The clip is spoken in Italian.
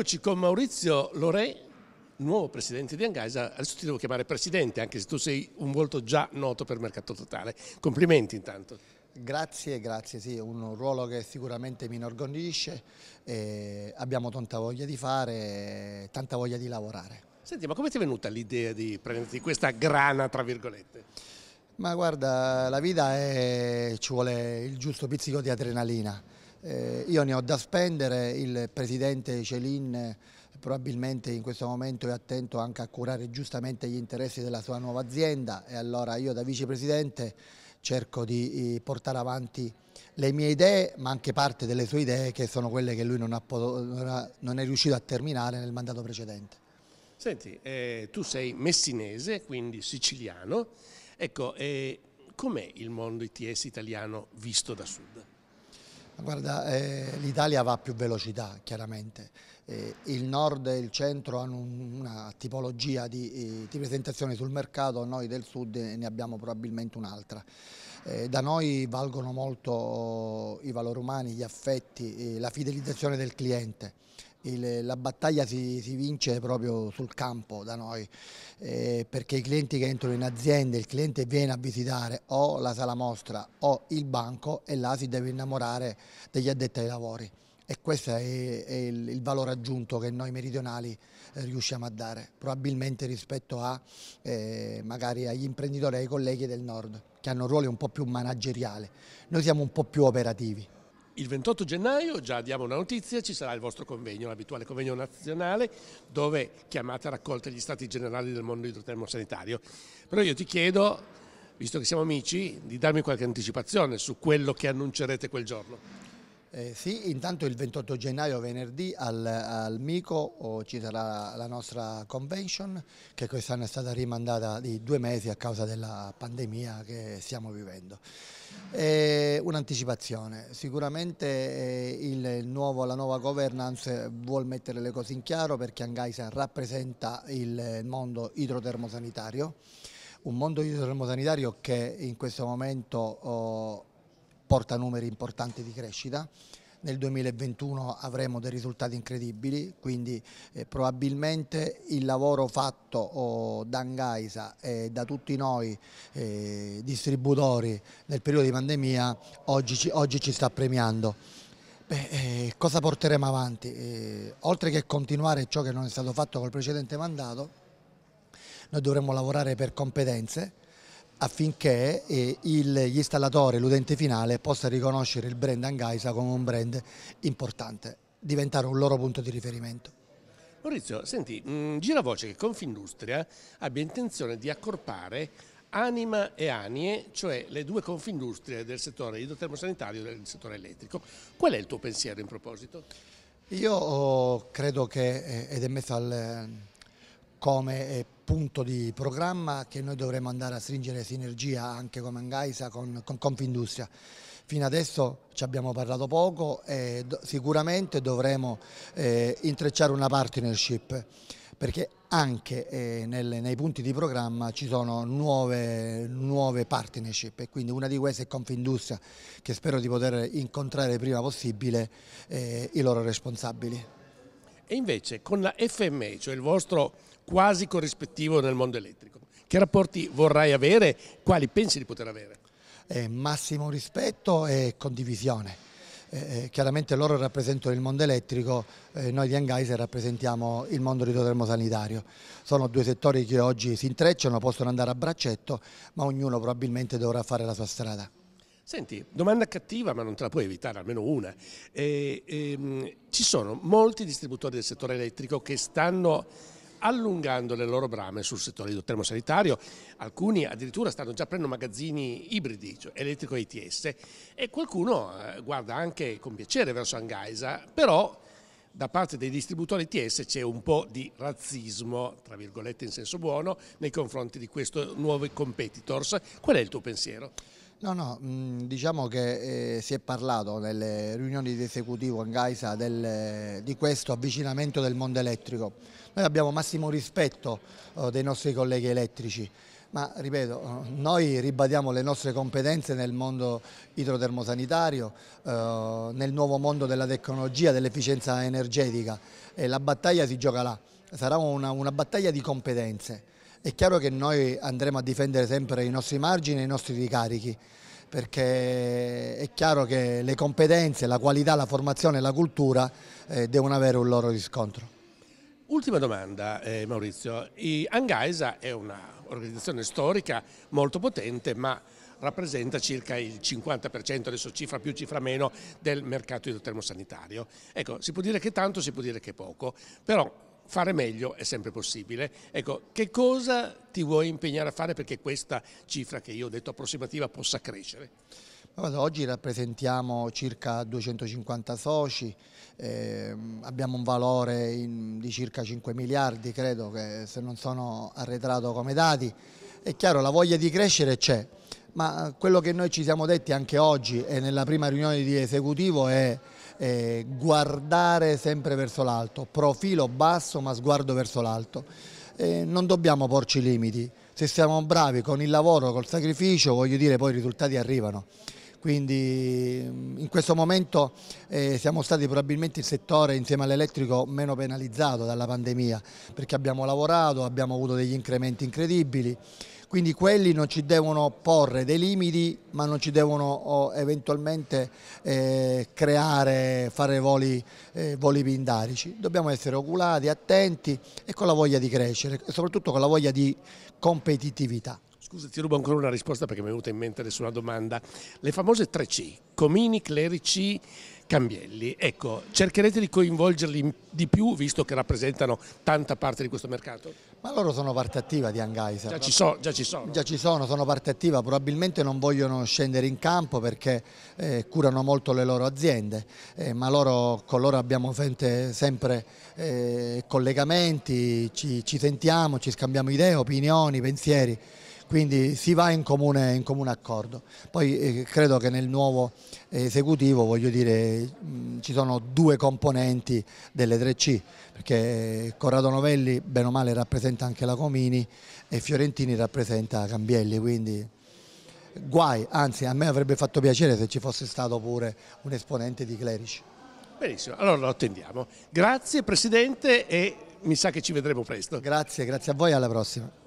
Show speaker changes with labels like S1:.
S1: Eccoci con Maurizio Loré, nuovo presidente di Angaisa. Adesso ti devo chiamare presidente, anche se tu sei un
S2: volto già noto per Mercato Totale. Complimenti intanto. Grazie, grazie, sì, un ruolo che sicuramente mi inorgoglisce, eh, abbiamo tanta voglia di fare, tanta voglia di lavorare. Senti, ma
S1: come ti è venuta l'idea di prenderti questa grana, tra
S2: virgolette? Ma guarda, la vita è, ci vuole il giusto pizzico di adrenalina eh, io ne ho da spendere, il presidente Celin probabilmente in questo momento è attento anche a curare giustamente gli interessi della sua nuova azienda e allora io da vicepresidente cerco di eh, portare avanti le mie idee ma anche parte delle sue idee che sono quelle che lui non, ha, non è riuscito a terminare nel mandato precedente.
S1: Senti, eh, tu sei messinese, quindi siciliano, ecco, eh, com'è il mondo ITS italiano visto da sud?
S2: Guarda, eh, l'Italia va a più velocità chiaramente, eh, il nord e il centro hanno una tipologia di, eh, di presentazione sul mercato, noi del sud ne abbiamo probabilmente un'altra. Eh, da noi valgono molto i valori umani, gli affetti, la fidelizzazione del cliente il, la battaglia si, si, vince proprio sul campo da noi, eh, perché i clienti che entrano in azienda, il cliente viene a visitare o la sala mostra o il banco e là si deve innamorare degli addetti ai lavori e questo è, è il, il, valore aggiunto che noi meridionali eh, riusciamo a dare, probabilmente rispetto a, eh, magari agli imprenditori e ai colleghi del nord che hanno ruoli un po' più manageriali, noi siamo un po' più operativi.
S1: Il 28 gennaio, già diamo una notizia, ci sarà il vostro convegno, l'abituale convegno nazionale, dove chiamate a raccolta gli stati generali del mondo idrotermosanitario. Però io ti chiedo, visto che siamo amici, di darmi qualche anticipazione su quello che annuncerete quel
S2: giorno. Eh, sì, intanto il 28 gennaio, venerdì, al, al Mico oh, ci sarà la nostra convention che quest'anno è stata rimandata di due mesi a causa della pandemia che stiamo vivendo. Eh, Un'anticipazione, sicuramente eh, il nuovo, la nuova governance vuole mettere le cose in chiaro perché Angaisa rappresenta il mondo idrotermosanitario, un mondo idrotermosanitario che in questo momento... Oh, porta numeri importanti di crescita. Nel 2021 avremo dei risultati incredibili, quindi eh, probabilmente il lavoro fatto oh, da Angaisa e da tutti noi eh, distributori nel periodo di pandemia oggi, oggi ci sta premiando. Beh, eh, cosa porteremo avanti? Eh, oltre che continuare ciò che non è stato fatto col precedente mandato, noi dovremo lavorare per competenze, affinché eh, il, gli installatori, l'utente finale, possa riconoscere il brand Angaisa come un brand importante, diventare un loro punto di riferimento.
S1: Maurizio, senti, mh, mm, gira voce che Confindustria abbia intenzione di accorpare Anima e Anie, cioè le due confindustrie del settore idrotermosanitario e del settore elettrico. Qual è il tuo pensiero in proposito?
S2: Io oh, credo che, eh, ed è messo al, eh, come punto di programma che noi dovremo andare a stringere sinergia anche come Angaisa con, con Confindustria. Fino adesso ci abbiamo parlato poco e sicuramente dovremo eh, intrecciare una partnership perché anche eh, nel, nei punti di programma ci sono nuove, nuove, partnership e quindi una di queste è Confindustria che spero di poter incontrare prima possibile eh, i loro responsabili.
S1: E invece con la FME, cioè il vostro quasi corrispettivo nel mondo elettrico, che rapporti vorrai
S2: avere, quali pensi di poter avere? Eh, massimo rispetto e condivisione. Eh, eh chiaramente loro rappresentano il mondo elettrico, eh, noi di Angaise rappresentiamo il mondo idrotermosanitario. Sono due settori che oggi si intrecciano, possono andare a braccetto, ma ognuno probabilmente dovrà fare la sua strada.
S1: Senti, domanda cattiva, ma non te la puoi evitare, almeno una. E, e, ehm, ci sono molti distributori del settore elettrico che stanno allungando le loro brame sul settore idrotermosanitario, alcuni addirittura stanno già prendendo magazzini ibridi, cioè elettrico ITS, e qualcuno eh, guarda anche con piacere verso Angaisa, però da parte dei distributori ITS c'è un po' di razzismo, tra virgolette in senso buono, nei confronti di questi nuovi competitors. Qual è il tuo pensiero?
S2: No, no, mm, diciamo che eh, si è parlato nelle riunioni di esecutivo in Gaisa del, eh, di questo avvicinamento del mondo elettrico. Noi abbiamo massimo rispetto eh, dei nostri colleghi elettrici, ma ripeto, oh, noi ribadiamo le nostre competenze nel mondo idrotermosanitario, eh, nel nuovo mondo della tecnologia, dell'efficienza energetica e la battaglia si gioca là, sarà una, una battaglia di competenze. È chiaro che noi andremo a difendere sempre i nostri margini e i nostri ricarichi perché è chiaro che le competenze, la qualità, la formazione e la cultura eh, devono avere un loro riscontro.
S1: Ultima domanda eh, Maurizio, I Angaisa è un'organizzazione storica molto potente ma rappresenta circa il 50%, adesso cifra più cifra meno, del mercato idrotermosanitario. Ecco, si può dire che tanto, si può dire che poco, però fare meglio è sempre possibile. Ecco, che cosa ti vuoi impegnare a fare perché questa cifra che io ho detto approssimativa possa crescere?
S2: oggi rappresentiamo circa 250 soci, eh, abbiamo un valore in, di circa 5 miliardi, credo che se non sono arretrato come dati. È chiaro, la voglia di crescere c'è, ma quello che noi ci siamo detti anche oggi e nella prima riunione di esecutivo è eh, guardare sempre verso l'alto, profilo basso ma sguardo verso l'alto. Eh, non dobbiamo porci limiti, se siamo bravi con il lavoro, col sacrificio, voglio dire poi i risultati arrivano. Quindi mm, in questo momento eh, siamo stati probabilmente il settore insieme all'elettrico meno penalizzato dalla pandemia perché abbiamo lavorato, abbiamo avuto degli incrementi incredibili quindi quelli non ci devono porre dei limiti ma non ci devono oh, eventualmente eh, creare, fare voli, eh, voli pindarici, dobbiamo essere oculati, attenti e con la voglia di crescere e soprattutto con la voglia di competitività.
S1: Scusa, ti rubo ancora una risposta perché mi è venuta in mente adesso una domanda. Le famose 3C, Comini, Clerici, Cambielli, ecco, cercherete di coinvolgerli di più visto che rappresentano tanta parte di questo mercato?
S2: Ma loro sono parte attiva di Angaisa. Già ci, so, già ci sono. Già ci sono, sono parte attiva, probabilmente non vogliono scendere in campo perché eh, curano molto le loro aziende, eh, ma loro, con loro abbiamo sempre eh, collegamenti, ci, ci sentiamo, ci scambiamo idee, opinioni, pensieri quindi si va in comune, in comune accordo. Poi eh, credo che nel nuovo esecutivo dire, mh, ci sono due componenti delle 3C, perché eh, Corrado Novelli bene o male rappresenta anche la Comini e Fiorentini rappresenta Cambielli, quindi guai, anzi a me avrebbe fatto piacere se ci fosse stato pure un esponente di Clerici.
S1: Benissimo, allora lo attendiamo.
S2: Grazie Presidente e mi sa che ci vedremo presto. Grazie, grazie a voi, alla prossima.